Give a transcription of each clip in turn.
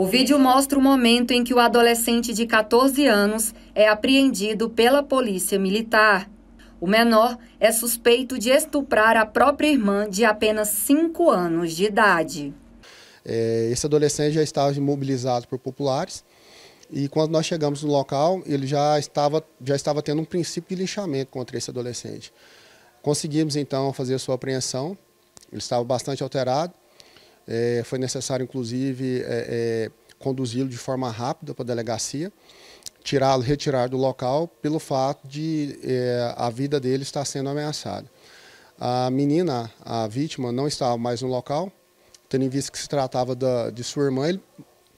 O vídeo mostra o momento em que o adolescente de 14 anos é apreendido pela polícia militar. O menor é suspeito de estuprar a própria irmã de apenas 5 anos de idade. É, esse adolescente já estava imobilizado por populares e quando nós chegamos no local, ele já estava, já estava tendo um princípio de lixamento contra esse adolescente. Conseguimos então fazer a sua apreensão, ele estava bastante alterado é, foi necessário, inclusive, é, é, conduzi-lo de forma rápida para a delegacia, tirá-lo, retirar do local, pelo fato de é, a vida dele estar sendo ameaçada. A menina, a vítima, não estava mais no local, tendo em vista que se tratava da, de sua irmã, ele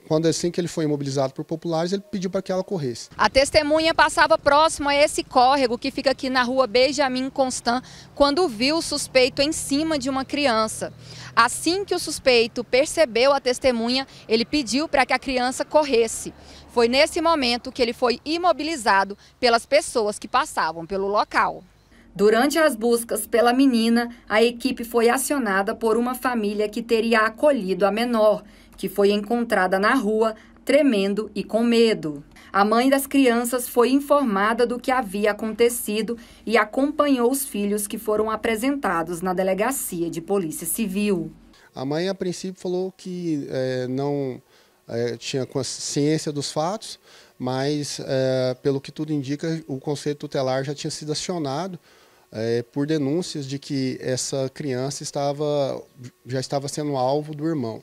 quando é assim que ele foi imobilizado por populares, ele pediu para que ela corresse. A testemunha passava próximo a esse córrego que fica aqui na rua Benjamin Constant quando viu o suspeito em cima de uma criança. Assim que o suspeito percebeu a testemunha, ele pediu para que a criança corresse. Foi nesse momento que ele foi imobilizado pelas pessoas que passavam pelo local. Durante as buscas pela menina, a equipe foi acionada por uma família que teria acolhido a menor que foi encontrada na rua, tremendo e com medo. A mãe das crianças foi informada do que havia acontecido e acompanhou os filhos que foram apresentados na delegacia de polícia civil. A mãe, a princípio, falou que é, não é, tinha consciência dos fatos, mas, é, pelo que tudo indica, o Conselho Tutelar já tinha sido acionado por denúncias de que essa criança estava, já estava sendo alvo do irmão.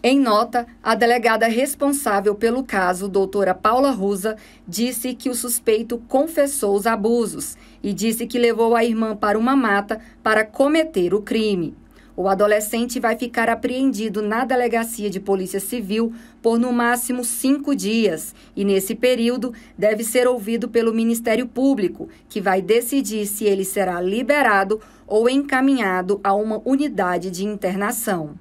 Em nota, a delegada responsável pelo caso, doutora Paula Rusa, disse que o suspeito confessou os abusos e disse que levou a irmã para uma mata para cometer o crime. O adolescente vai ficar apreendido na delegacia de polícia civil por no máximo cinco dias e, nesse período, deve ser ouvido pelo Ministério Público, que vai decidir se ele será liberado ou encaminhado a uma unidade de internação.